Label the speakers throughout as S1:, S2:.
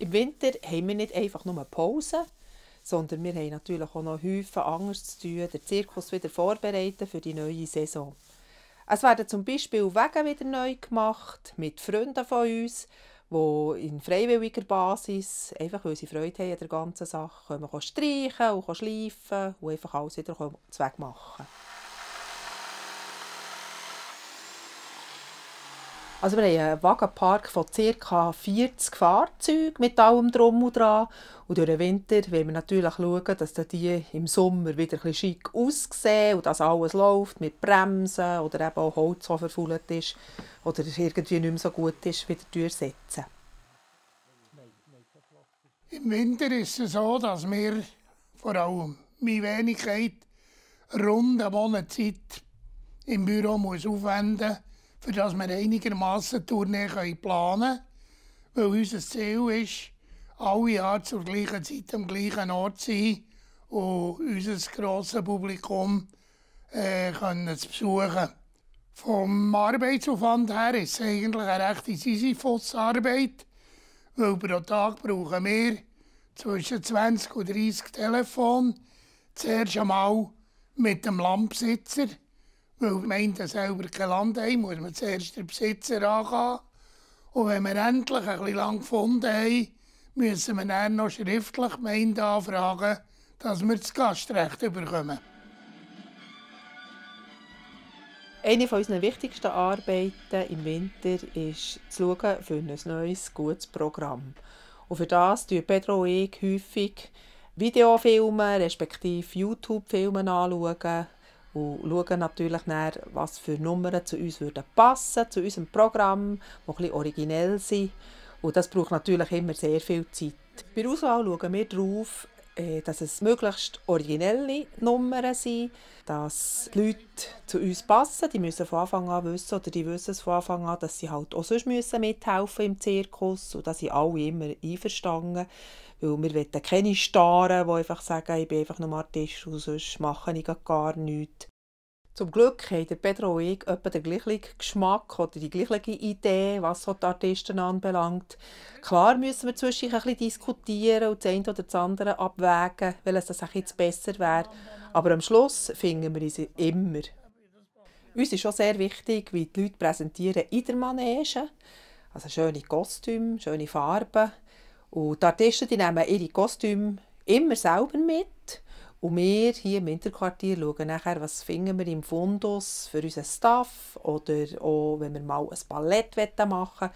S1: Im Winter haben wir nicht einfach nur Pause, sondern wir haben natürlich auch noch Häufen anders zu tun, den Zirkus wieder vorbereiten für die neue Saison. Es werden zum Beispiel Wege wieder neu gemacht mit Freunden von uns, die in freiwilliger Basis, einfach weil sie Freude haben an der ganzen Sache, können wir streichen und schleifen und einfach alles wieder machen. Also wir haben einen Wagenpark von ca. 40 Fahrzeugen mit allem Drum und Dran. Und durch den Winter wollen wir natürlich schauen, dass die im Sommer wieder ein bisschen schick aussehen und dass alles läuft mit Bremsen oder eben auch Holz, das verfault ist oder irgendwie nicht mehr so gut ist, wieder durchsetzen.
S2: Im Winter ist es so, dass wir vor allem meine Wenigkeit rund um eine Zeit im Büro aufwenden müssen für das wir einigermaßen Tournee können planen können. Weil unser Ziel ist, alle Jahre zur gleichen Zeit am gleichen Ort zu sein und unser grosses Publikum äh, können zu besuchen. Vom Arbeitsaufwand her ist es eigentlich eine rechte Sisyphus-Arbeit, weil pro Tag brauchen wir zwischen 20 und 30 Telefone. Zuerst einmal mit dem Landbesitzer, weil Gemeinden selber kein Land haben, muss man zuerst den Besitzer angehen. Und wenn wir endlich etwas lang gefunden haben, müssen wir dann noch schriftlich die Gemeinden anfragen, dass wir das Gastrecht bekommen. Eine unserer wichtigsten Arbeiten
S1: im Winter ist zu schauen für ein neues, gutes Programm. Und für das schauen Pedro und ich häufig Videofilme respektive YouTube-Filme anschauen und schauen natürlich nach, was für Nummern zu uns würden passen, zu unserem Programm, die ein bisschen originell sind. Und das braucht natürlich immer sehr viel Zeit. Bei der Auswahl schauen wir darauf, äh, dass es möglichst originelle Nummern sind, dass die Leute zu uns passen. Die müssen von Anfang an wissen, oder die wissen es von Anfang an, dass sie halt auch sonst müssen mithelfen im Zirkus und dass sie alle immer einverstanden weil wir wollen keine Staren, die einfach sagen, ich bin einfach nur Artist und sonst mache ich gar nichts. Zum Glück haben der Pedro und ich etwa den gleichen Geschmack oder die gleiche Idee, was so die Artisten anbelangt. Klar müssen wir zwischendurch ein bisschen diskutieren und das eine oder das andere abwägen, weil es das jetzt besser wäre. Aber am Schluss finden wir uns immer. Uns ist schon sehr wichtig, wie die Leute präsentieren in der Manege. Also schöne Kostüme, schöne Farben. Und die Artisten die nehmen ihre Kostüme immer selber mit. Und wir hier im Winterquartier schauen nachher, was finden wir im Fundus für unseren Staff oder auch, wenn wir mal ein Ballett machen wollen.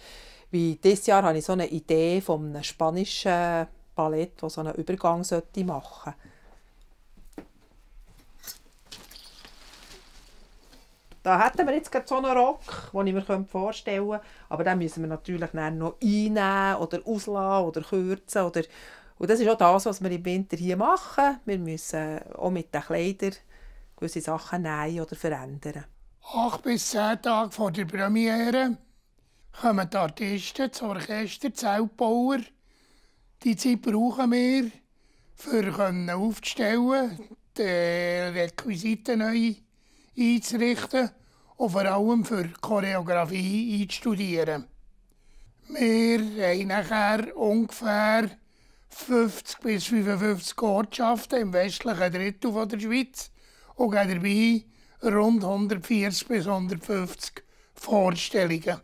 S1: Wie dieses Jahr habe ich so eine Idee von einem spanischen Ballett, das so einen Übergang machen sollte. Da hätten wir jetzt gerade so einen Rock, den ich mir vorstellen könnte. Aber den müssen wir natürlich noch einnehmen oder auslassen oder kürzen oder und das ist auch das, was wir im Winter hier machen. Wir müssen auch mit den Kleidern gewisse Sachen nähen oder verändern.
S2: Acht bis zehn Tage vor der Premiere kommen die Artisten, das Orchester, die Zeltbauer. Die Zeit brauchen wir, um aufzustellen, die Requisiten neu einzurichten und vor allem für Choreografie einzustudieren. Wir haben nachher ungefähr 50 bis 55 Ortschaften im westlichen Drittel der Schweiz und gehen dabei rund 140 bis 150 Vorstellungen.